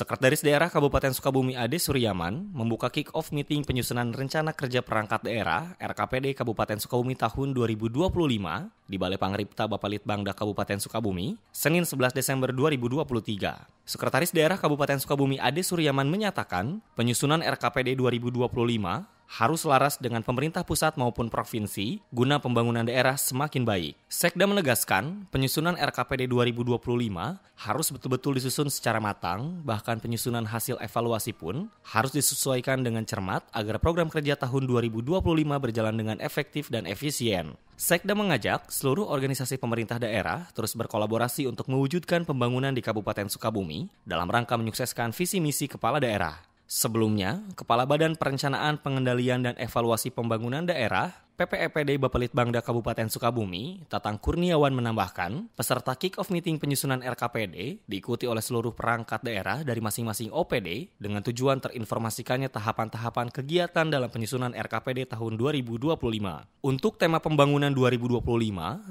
Sekretaris Daerah Kabupaten Sukabumi Ade Suryaman membuka kick-off meeting penyusunan rencana kerja perangkat daerah RKPD Kabupaten Sukabumi tahun 2025 di Balai Pangripta Bapalitbangda Kabupaten Sukabumi, Senin 11 Desember 2023. Sekretaris Daerah Kabupaten Sukabumi Ade Suryaman menyatakan penyusunan RKPD 2025 harus selaras dengan pemerintah pusat maupun provinsi guna pembangunan daerah semakin baik. Sekda menegaskan, penyusunan RKPD 2025 harus betul-betul disusun secara matang, bahkan penyusunan hasil evaluasi pun harus disesuaikan dengan cermat agar program kerja tahun 2025 berjalan dengan efektif dan efisien. Sekda mengajak seluruh organisasi pemerintah daerah terus berkolaborasi untuk mewujudkan pembangunan di Kabupaten Sukabumi dalam rangka menyukseskan visi misi kepala daerah. Sebelumnya, Kepala Badan Perencanaan Pengendalian dan Evaluasi Pembangunan Daerah PPEPD Bapelitbangda Kabupaten Sukabumi, Tatang Kurniawan menambahkan, peserta kick-off meeting penyusunan RKPD diikuti oleh seluruh perangkat daerah dari masing-masing OPD dengan tujuan terinformasikannya tahapan-tahapan kegiatan dalam penyusunan RKPD tahun 2025. Untuk tema pembangunan 2025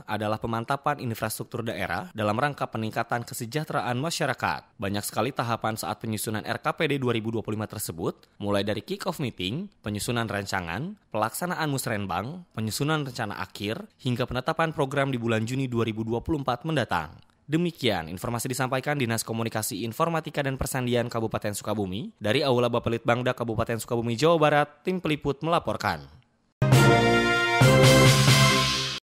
adalah pemantapan infrastruktur daerah dalam rangka peningkatan kesejahteraan masyarakat. Banyak sekali tahapan saat penyusunan RKPD 2025 tersebut, mulai dari kick-off meeting, penyusunan rancangan, pelaksanaan musrenbang, penyusunan rencana akhir, hingga penetapan program di bulan Juni 2024 mendatang. Demikian informasi disampaikan Dinas Komunikasi Informatika dan Persandian Kabupaten Sukabumi dari Aula Bangda Kabupaten Sukabumi Jawa Barat, tim peliput melaporkan.